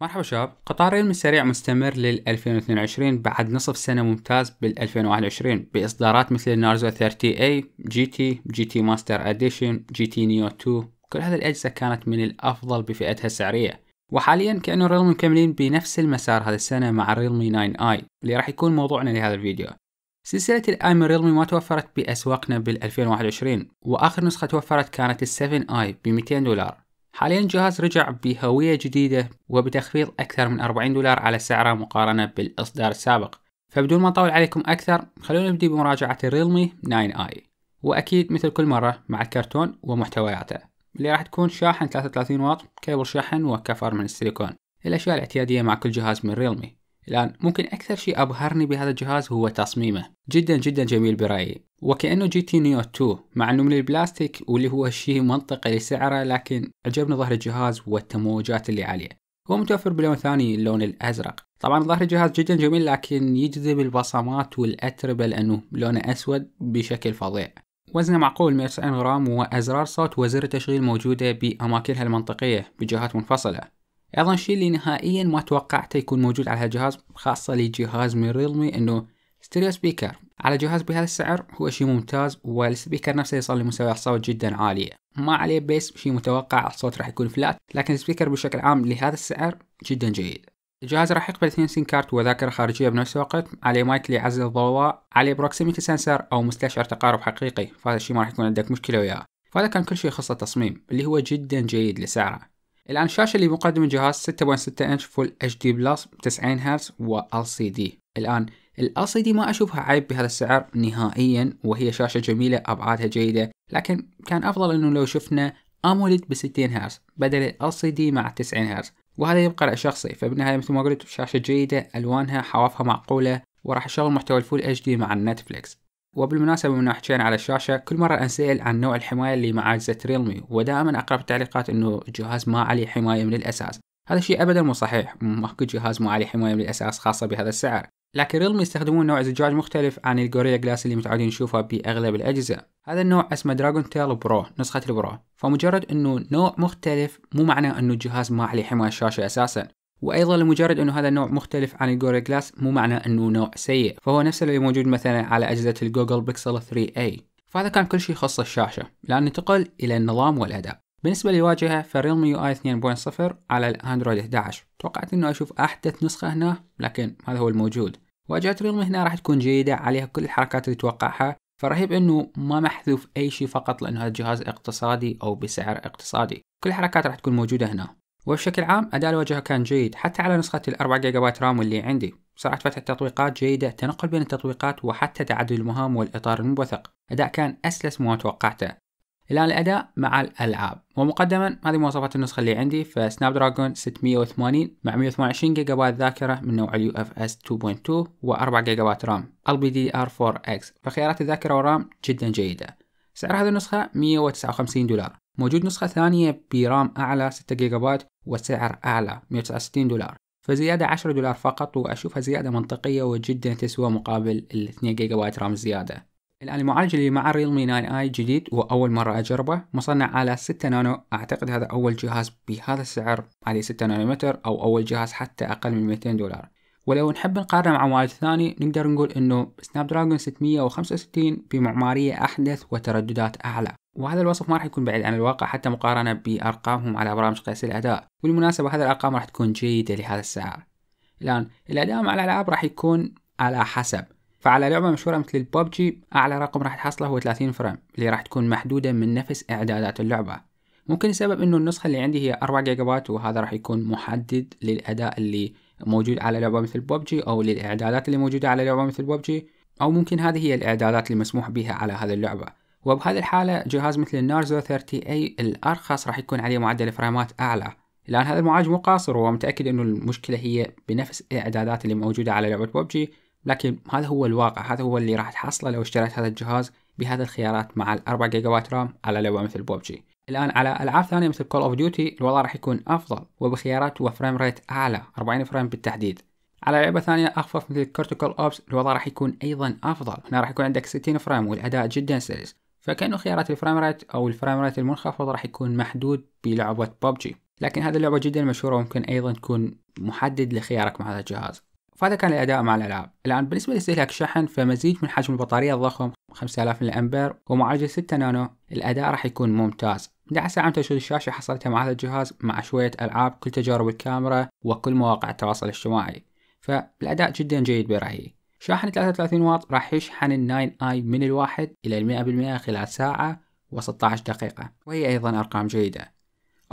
مرحبا شباب قطار من سريع مستمر لل 2022 بعد نصف سنة ممتاز بال 2021 بإصدارات مثل النارزو 30A جي تي جي تي ماستر اديشن جي تي نيو 2 كل هذه الأجهزة كانت من الأفضل بفئتها السعرية وحاليا كأنه ريلمي مكملين بنفس المسار هذا السنة مع ريلمي 9i اللي راح يكون موضوعنا لهذا الفيديو سلسلة الآي من ريلمي ما توفرت بأسواقنا بال 2021 وآخر نسخة توفرت كانت ال 7i ب 200 دولار حاليا الجهاز رجع بهوية جديدة وبتخفيض أكثر من 40 دولار على سعره مقارنة بالإصدار السابق فبدون ما أطول عليكم أكثر خلونا نبدأ بمراجعة الريلمي 9 i وأكيد مثل كل مرة مع الكرتون ومحتوياته اللي راح تكون شاحن 33 واط كيبل شحن وكفر من السيليكون الأشياء الاعتيادية مع كل جهاز من ريلمي الآن ممكن أكثر شيء أبهرني بهذا الجهاز هو تصميمه جدا جدا جميل برأيي وكأنه جي تي نيو 2 مع أنه من البلاستيك واللي هو شيء منطقي لسعره لكن عجبني ظهر الجهاز والتموجات اللي عليه هو متوفر بلون ثاني اللون الأزرق طبعا ظهر الجهاز جدا جميل لكن يجذب البصمات والأتربة لأنه لونه أسود بشكل فظيع وزنه معقول 190 غرام وأزرار صوت وزر تشغيل موجودة بأماكنها المنطقية بجهات منفصلة ايضا شيء اللي نهائيا ما توقعته يكون موجود على هالجهاز خاصه لجهاز من ريلمي انه ستيريو سبيكر على جهاز بهذا السعر هو شيء ممتاز والسبيكر نفسه يصل لمستويات صوت جدا عالية ما عليه بيس شيء متوقع الصوت راح يكون فلات لكن السبيكر بشكل عام لهذا السعر جدا جيد الجهاز راح يقبل 2 سين كارت وذاكرة خارجية بنفس الوقت عليه مايك لعزل الضوضاء عليه بروكسيميتي سنسر أو مستشعر تقارب حقيقي فهذا الشيء ما راح يكون عندك مشكلة وياه فهذا كان كل شيء يخص التصميم اللي هو جدا جيد لسعره الآن الشاشة اللي مقدم الجهاز 6.6 انش فول اتش دي بلس 90 هرتز و سي دي الآن ال سي دي ما أشوفها عيب بهذا السعر نهائيا وهي شاشة جميلة أبعادها جيدة لكن كان أفضل أنه لو شفنا أموليد ب 60 هرتز بدل ال سي دي مع 90 هرتز وهذا يبقى رأي شخصي فبالنهاية مثل ما قلت شاشة جيدة ألوانها حوافها معقولة وراح أشغل محتوى الفول اتش دي مع النتفليكس وبالمناسبة من حكينا على الشاشة كل مرة أنسأل عن نوع الحماية اللي مع أجهزة ريلمي ودائما أقرأ التعليقات أنه الجهاز ما عليه حماية من الأساس هذا الشيء أبدا مو صحيح ماكو جهاز ما عليه حماية من الأساس خاصة بهذا السعر لكن ريلمي يستخدمون نوع زجاج مختلف عن الجوريلا جلاس اللي متعودين نشوفه بأغلب الأجهزة هذا النوع اسمه دراجون تيل برو نسخة البرو فمجرد أنه نوع مختلف مو معناه أنه الجهاز ما عليه حماية الشاشة أساسا وايضا لمجرد انه هذا النوع مختلف عن الجوري جلاس مو معنى انه نوع سيء فهو نفس اللي موجود مثلا على اجهزه الجوجل بيكسل 3 اي فهذا كان كل شيء يخص الشاشه الان ننتقل الى النظام والاداء بالنسبه للواجهه فريلمي يو اي 2.0 على الاندرويد 11 توقعت انه اشوف احدث نسخه هنا لكن هذا هو الموجود واجهه ريلمي هنا راح تكون جيده عليها كل الحركات اللي توقعها فرهيب انه ما محذوف اي شيء فقط لانه هذا جهاز اقتصادي او بسعر اقتصادي كل الحركات راح تكون موجوده هنا وبشكل عام أداء الواجهة كان جيد حتى على نسخة الأربعة جيجا بايت رام اللي عندي سرعة فتح التطبيقات جيدة التنقل بين التطبيقات وحتى تعدد المهام والإطار المنبثق أداء كان أسلس مما توقعته الآن الأداء مع الألعاب ومقدما هذه مواصفات النسخة اللي عندي فسناب دراجون 680 مع 128 جيجا بايت ذاكرة من نوع اليو اف اس 2.2 و4 جيجا بايت رام بي دي ار 4 اكس فخيارات الذاكرة والرام جدا جيدة سعر هذه النسخة 159 دولار موجود نسخة ثانية برام أعلى 6 جيجا بايت وسعر أعلى 169 دولار فزيادة 10 دولار فقط وأشوفها زيادة منطقية وجدا تسوى مقابل ال 2 جيجا بايت رام زيادة الآن المعالج اللي مع ريلمي 9 اي جديد وأول مرة أجربه مصنع على 6 نانو أعتقد هذا أول جهاز بهذا السعر عليه 6 نانومتر أو أول جهاز حتى أقل من 200 دولار ولو نحب نقارنه مع معالج ثاني نقدر نقول انه سناب دراجون 665 بمعمارية احدث وترددات اعلى وهذا الوصف ما راح يكون بعيد عن الواقع حتى مقارنة بأرقامهم على برامج قياس الأداء بالمناسبة هذه الأرقام راح تكون جيدة لهذا السعر الآن الأداء مع الألعاب راح يكون على حسب فعلى لعبة مشهورة مثل البوبجي أعلى رقم راح تحصله هو 30 فريم اللي راح تكون محدودة من نفس إعدادات اللعبة ممكن السبب إنه النسخة اللي عندي هي 4 جيجا بايت وهذا راح يكون محدد للأداء اللي موجود على لعبة مثل ببجي أو للإعدادات اللي موجودة على لعبة مثل ببجي أو ممكن هذه هي الإعدادات اللي مسموح بها على هذه اللعبة وبهذه الحالة جهاز مثل النارزو 30 اي الأرخص راح يكون عليه معدل فريمات أعلى الآن هذا المعالج مو قاصر ومتأكد أنه المشكلة هي بنفس الإعدادات اللي موجودة على لعبة ببجي لكن هذا هو الواقع هذا هو اللي راح تحصله لو اشتريت هذا الجهاز بهذه الخيارات مع ال 4 جيجا بايت رام على لعبة مثل ببجي الآن على ألعاب ثانية مثل كول أوف ديوتي الوضع راح يكون أفضل وبخيارات وفريم ريت أعلى 40 فريم بالتحديد على لعبة ثانية أخفف مثل كورتيكال أوبس الوضع راح يكون أيضا أفضل هنا راح يكون عندك 60 فريم والأداء جدا سلس فكأنه خيارات الفريم ريت أو الفريم ريت المنخفض راح يكون محدود بلعبة ببجي لكن هذه اللعبة جدا مشهورة وممكن أيضا تكون محدد لخيارك مع هذا الجهاز فهذا كان الأداء مع الألعاب الآن بالنسبة لاستهلاك الشحن فمزيج من حجم البطارية الضخم 5000 الامبير أمبير ومعالج 6 نانو الأداء راح يكون ممتاز 11 ساعة من تشغيل الشاشة حصلتها مع هذا الجهاز مع شوية ألعاب كل تجارب الكاميرا وكل مواقع التواصل الاجتماعي فالأداء جدا جيد برأيي شاحن 33 واط راح يشحن ال 9i من الواحد إلى المئة بالمئة خلال ساعة و16 دقيقة وهي أيضا أرقام جيدة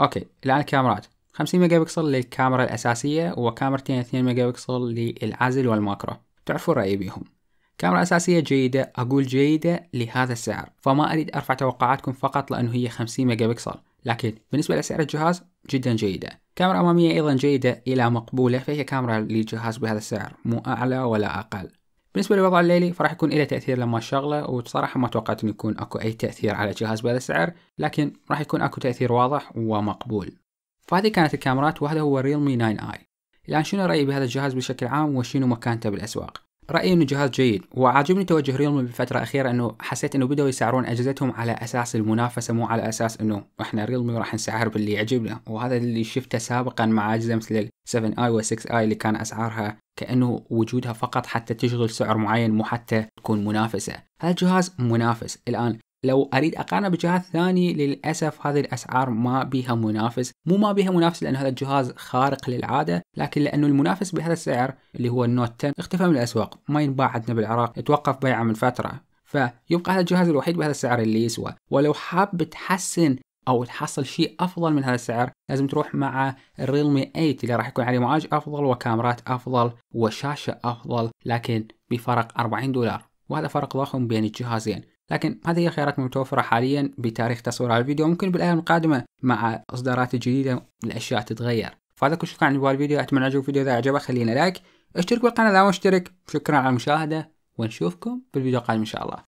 أوكي الآن الكاميرات 50 ميجا بكسل للكاميرا الأساسية وكاميرتين 2 ميجا بكسل للعزل والماكرو تعرفوا رأيي بيهم كاميرا أساسية جيدة أقول جيدة لهذا السعر فما أريد أرفع توقعاتكم فقط لأنه هي 50 ميجا بكسل لكن بالنسبة لسعر الجهاز جدا جيدة كاميرا أمامية أيضا جيدة إلى مقبولة فهي كاميرا لجهاز بهذا السعر مو أعلى ولا أقل بالنسبة للوضع الليلي فراح يكون له تأثير لما الشغلة وصراحة ما توقعت أن يكون اكو اي تأثير على جهاز بهذا السعر لكن راح يكون اكو تأثير واضح ومقبول فهذه كانت الكاميرات وهذا هو الريلمي 9 i الان شنو رأيي بهذا الجهاز بشكل عام وشنو مكانته بالاسواق رأيي إنه جهاز جيد وعاجبني توجه ريلمي بالفترة الأخيرة إنه حسيت إنه بدأوا يسعرون أجهزتهم على أساس المنافسة مو على أساس إنه إحنا ريلمي راح نسعر باللي يعجبنا وهذا اللي شفته سابقا مع أجهزة مثل 7 i و 6 i اللي كان أسعارها كأنه وجودها فقط حتى تشغل سعر معين مو حتى تكون منافسة هذا الجهاز منافس الآن لو اريد اقارنه بجهاز ثاني للاسف هذه الاسعار ما بيها منافس مو ما بيها منافس لان هذا الجهاز خارق للعاده لكن لانه المنافس بهذا السعر اللي هو النوت 10 اختفى من الاسواق ما ينباع عندنا بالعراق توقف بيعه من فتره فيبقى هذا الجهاز الوحيد بهذا السعر اللي يسوى ولو حاب تحسن او تحصل شيء افضل من هذا السعر لازم تروح مع الريلمي 8 اللي راح يكون عليه معالج افضل وكاميرات افضل وشاشه افضل لكن بفرق 40 دولار وهذا فرق ضخم بين الجهازين لكن هذه هي الخيارات متوفرة حاليا بتاريخ تصوير على الفيديو ممكن بالأيام القادمة مع إصدارات جديدة الأشياء تتغير فهذا كل شيء كان عن الفيديو أتمنى عجبكم الفيديو إذا أعجبك خلينا لايك اشترك بالقناة إذا ما اشترك شكرا على المشاهدة ونشوفكم بالفيديو القادم إن شاء الله